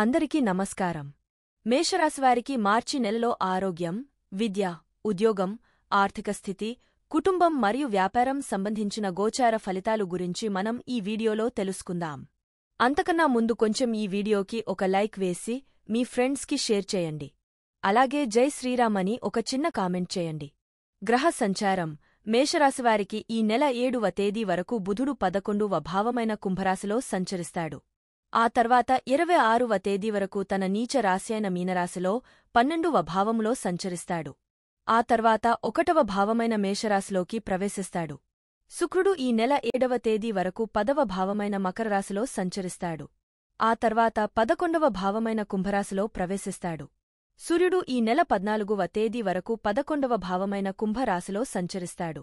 అందరికీ నమస్కారం మేషరాశివారికి మార్చి నెలలో ఆరోగ్యం విద్య ఉద్యోగం ఆర్థిక స్థితి కుటుంబం మరియు వ్యాపారం సంబంధించిన గోచార ఫలితాలు గురించి మనం ఈ వీడియోలో తెలుసుకుందాం అంతకన్నా ముందు కొంచెం ఈ వీడియోకి ఒక లైక్ వేసి మీ ఫ్రెండ్స్కి షేర్ చేయండి అలాగే జై శ్రీరామ్ అని ఒక చిన్న కామెంట్ చేయండి గ్రహ సంచారం మేషరాశివారికి ఈ నెల ఏడువ తేదీ వరకు బుధుడు పదకొండువ భావమైన కుంభరాశిలో సంచరిస్తాడు ఆ తర్వాత ఇరవై ఆరువ తేదీ వరకు తన నీచ రాశైన మీనరాశిలో పన్నెండువ భావములో సంచరిస్తాడు ఆ తర్వాత ఒకటవ భావమైన మేషరాశిలోకి ప్రవేశిస్తాడు శుక్రుడు ఈ నెల ఏడవ తేదీ వరకు పదవ భావమైన మకరరాశిలో సంచరిస్తాడు ఆ తర్వాత పదకొండవ భావమైన కుంభరాశిలో ప్రవేశిస్తాడు సూర్యుడు ఈ నెల పద్నాలుగువ తేదీ వరకు పదకొండవ భావమైన కుంభరాశిలో సంచరిస్తాడు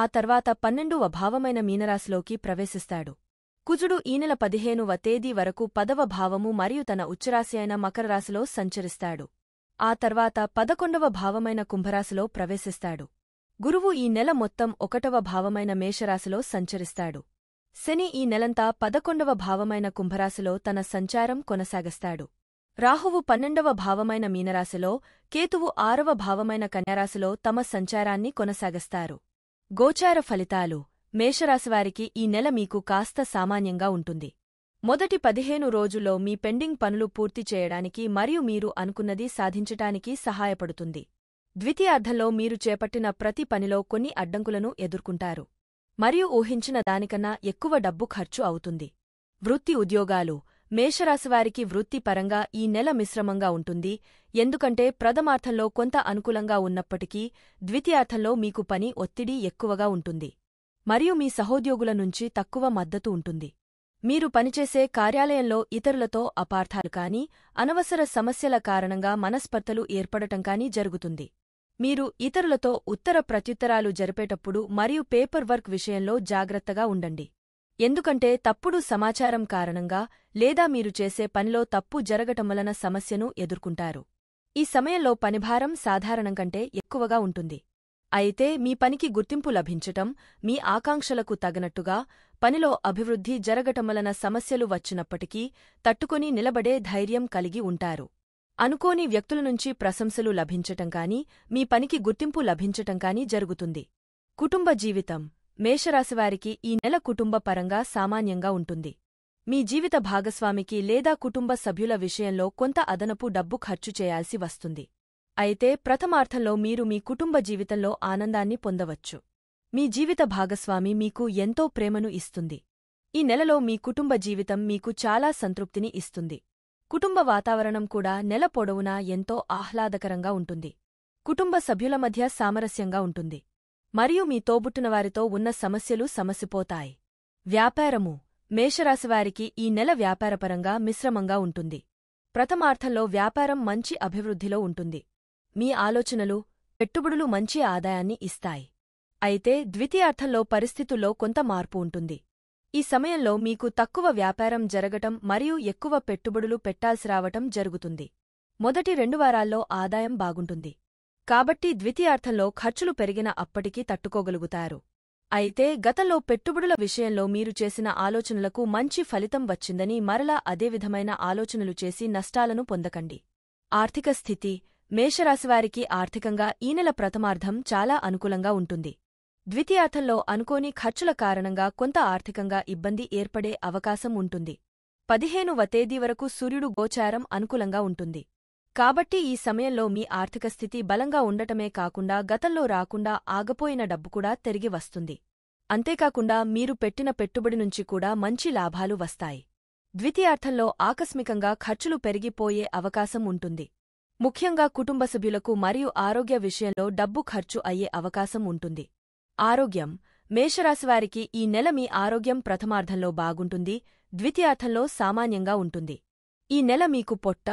ఆ తర్వాత పన్నెండువ భావమైన మీనరాశిలోకి ప్రవేశిస్తాడు కుజుడు ఈ నెల పదిహేనువ తేదీ వరకు పదవ భావము మరియు తన ఉచ్చరాశి మకర రాశిలో సంచరిస్తాడు ఆ తర్వాత పదకొండవ భావమైన కుంభరాశిలో ప్రవేశిస్తాడు గురువు ఈ నెల మొత్తం ఒకటవ భావమైన మేషరాశిలో సంచరిస్తాడు శని ఈ నెలంతా పదకొండవ భావమైన కుంభరాశిలో తన సంచారం కొనసాగిస్తాడు రాహువు పన్నెండవ భావమైన మీనరాశిలో కేతువు ఆరవ భావమైన కన్యారాశిలో తమ సంచారాన్ని కొనసాగిస్తారు గోచార ఫలితాలు మేషరాశివారికి ఈ నెల మీకు కాస్త సామాన్యంగా ఉంటుంది మొదటి పదిహేను రోజుల్లో మీ పెండింగ్ పనులు పూర్తి చేయడానికి మరియు మీరు అనుకున్నది సాధించటానికి సహాయపడుతుంది ద్వితీయార్థంలో మీరు చేపట్టిన ప్రతి పనిలో కొన్ని అడ్డంకులను ఎదుర్కొంటారు మరియు ఊహించిన దానికన్నా ఎక్కువ డబ్బు ఖర్చు అవుతుంది వృత్తి ఉద్యోగాలు మేషరాశివారికి వృత్తిపరంగా ఈ నెల మిశ్రమంగా ఉంటుంది ఎందుకంటే ప్రథమార్థంలో కొంత అనుకూలంగా ఉన్నప్పటికీ ద్వితీయార్థంలో మీకు పని ఒత్తిడి ఎక్కువగా ఉంటుంది మరియు మీ సహోద్యోగుల నుంచి తక్కువ మద్దతు ఉంటుంది మీరు పనిచేసే కార్యాలయంలో ఇతరులతో అపార్థాలు కాని అనవసర సమస్యల కారణంగా మనస్పర్ధలు ఏర్పడటం కానీ జరుగుతుంది మీరు ఇతరులతో ఉత్తర ప్రత్యుత్తరాలు జరిపేటప్పుడు మరియు పేపర్ వర్క్ విషయంలో జాగ్రత్తగా ఉండండి ఎందుకంటే తప్పుడు సమాచారం కారణంగా లేదా మీరు చేసే పనిలో తప్పు జరగటం వలన సమస్యను ఎదుర్కొంటారు ఈ సమయంలో పనిభారం సాధారణం కంటే ఎక్కువగా ఉంటుంది అయితే మీ పనికి గుర్తింపు లభించటం మీ ఆకాంక్షలకు తగినట్టుగా పనిలో అభివృద్ధి జరగటమలన సమస్యలు వచ్చినప్పటికీ తట్టుకొని నిలబడే ధైర్యం కలిగి ఉంటారు అనుకోని వ్యక్తుల నుంచి ప్రశంసలు లభించటం మీ పనికి గుర్తింపు లభించటం జరుగుతుంది కుటుంబ జీవితం మేషరాశివారికి ఈ నెల కుటుంబ పరంగా సామాన్యంగా ఉంటుంది మీ జీవిత భాగస్వామికి లేదా కుటుంబ సభ్యుల విషయంలో కొంత అదనపు డబ్బు ఖర్చు చేయాల్సి వస్తుంది అయితే ప్రథమార్థంలో మీరు మీ కుటుంబ జీవితంలో ఆనందాన్ని పొందవచ్చు మీ జీవిత భాగస్వామి మీకు ఎంతో ప్రేమను ఇస్తుంది ఈ నెలలో మీ కుటుంబ జీవితం మీకు చాలా సంతృప్తిని ఇస్తుంది కుటుంబ వాతావరణం కూడా నెల పొడవునా ఎంతో ఆహ్లాదకరంగా ఉంటుంది కుటుంబ సభ్యుల మధ్య సామరస్యంగా ఉంటుంది మరియు మీ తోబుట్టినవారితో ఉన్న సమస్యలు సమసిపోతాయి వ్యాపారము మేషరాశివారికి ఈ నెల వ్యాపారపరంగా మిశ్రమంగా ఉంటుంది ప్రథమార్థంలో వ్యాపారం మంచి అభివృద్ధిలో ఉంటుంది మీ ఆలోచనలు పెట్టుబడులు మంచి ఆదాయాన్ని ఇస్తాయి అయితే ద్వితీయార్థంలో పరిస్థితుల్లో కొంత మార్పు ఉంటుంది ఈ సమయంలో మీకు తక్కువ వ్యాపారం జరగటం మరియు ఎక్కువ పెట్టుబడులు పెట్టాల్సి రావటం జరుగుతుంది మొదటి రెండు వారాల్లో ఆదాయం బాగుంటుంది కాబట్టి ద్వితీయార్థంలో ఖర్చులు పెరిగిన అప్పటికీ తట్టుకోగలుగుతారు అయితే గతంలో పెట్టుబడుల విషయంలో మీరు చేసిన ఆలోచనలకు మంచి ఫలితం వచ్చిందని మరలా అదే విధమైన ఆలోచనలు చేసి నష్టాలను పొందకండి ఆర్థిక స్థితి మేషరాశివారికి ఆర్థికంగా ఈ నెల ప్రథమార్థం చాలా అనుకూలంగా ఉంటుంది ద్వితీయార్థంలో అనుకోని ఖర్చుల కారణంగా కొంత ఆర్థికంగా ఇబ్బంది ఏర్పడే అవకాశం ఉంటుంది పదిహేనువ తేదీ వరకు సూర్యుడు గోచారం అనుకూలంగా ఉంటుంది కాబట్టి ఈ సమయంలో మీ ఆర్థిక స్థితి బలంగా ఉండటమే కాకుండా గతంలో రాకుండా ఆగపోయిన డబ్బు కూడా తిరిగి వస్తుంది అంతేకాకుండా మీరు పెట్టిన పెట్టుబడి నుంచి కూడా మంచి లాభాలు వస్తాయి ద్వితీయార్థంలో ఆకస్మికంగా ఖర్చులు పెరిగిపోయే అవకాశం ఉంటుంది ముఖ్యంగా కుటుంబ సభ్యులకు మరియు ఆరోగ్య విషయంలో డబ్బు ఖర్చు అయ్యే అవకాశం ఉంటుంది ఆరోగ్యం మేషరాశివారికి ఈ నెల మీ ఆరోగ్యం ప్రథమార్థంలో బాగుంటుంది ద్వితీయార్థంలో సామాన్యంగా ఉంటుంది ఈ నెల మీకు పొట్ట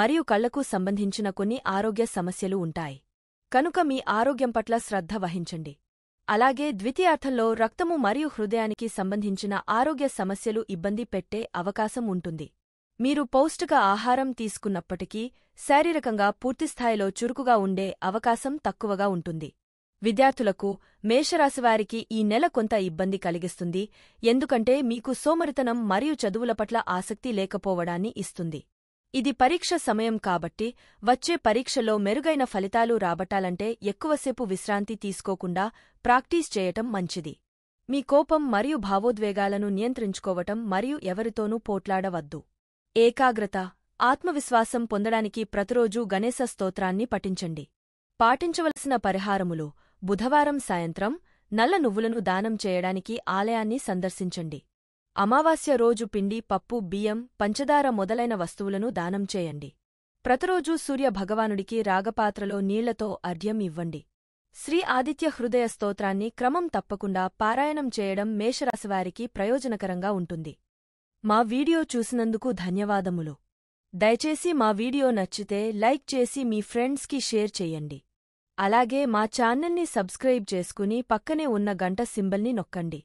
మరియు కళ్లకు సంబంధించిన కొన్ని ఆరోగ్య సమస్యలు ఉంటాయి కనుక మీ ఆరోగ్యం పట్ల శ్రద్ధ వహించండి అలాగే ద్వితీయార్థంలో రక్తము మరియు హృదయానికి సంబంధించిన ఆరోగ్య సమస్యలు ఇబ్బంది పెట్టే అవకాశం ఉంటుంది మీరు పౌష్టిక ఆహారం తీసుకున్నప్పటికీ శారీరకంగా పూర్తిస్థాయిలో చురుకుగా ఉండే అవకాశం తక్కువగా ఉంటుంది విద్యార్థులకు మేషరాశివారికి ఈ నెల కొంత ఇబ్బంది కలిగిస్తుంది ఎందుకంటే మీకు సోమరితనం మరియు చదువుల పట్ల ఆసక్తి లేకపోవడాన్ని ఇస్తుంది ఇది పరీక్ష సమయం కాబట్టి వచ్చే పరీక్షలో మెరుగైన ఫలితాలు రాబట్టాలంటే ఎక్కువసేపు విశ్రాంతి తీసుకోకుండా ప్రాక్టీస్ చేయటం మంచిది మీ కోపం మరియు భావోద్వేగాలను నియంత్రించుకోవటం మరియు ఎవరితోనూ పోట్లాడవద్దు ఏకాగ్రత ఆత్మవిశ్వాసం పొందడానికి ప్రతిరోజూ గణేశ స్తోత్రాన్ని పఠించండి పాటించవలసిన పరిహారములు బుధవారం సాయంత్రం నల్ల నువ్వులను దానం చేయడానికి ఆలయాన్ని సందర్శించండి అమావాస్య రోజు పిండి పప్పు బియ్యం పంచదార మొదలైన వస్తువులను దానం చేయండి ప్రతిరోజూ సూర్య భగవానుడికి రాగపాత్రలో నీళ్లతో అర్ఘ్యం ఇవ్వండి శ్రీ ఆదిత్య హృదయ స్తోత్రాన్ని క్రమం తప్పకుండా పారాయణం చేయడం మేషరాశివారికి ప్రయోజనకరంగా ఉంటుంది మా వీడియో చూసినందుకు ధన్యవాదములు దయచేసి మా వీడియో నచ్చితే లైక్ చేసి మీ ఫ్రెండ్స్కి షేర్ చేయండి అలాగే మా ఛానల్ని సబ్స్క్రైబ్ చేసుకుని పక్కనే ఉన్న గంట సింబల్ని నొక్కండి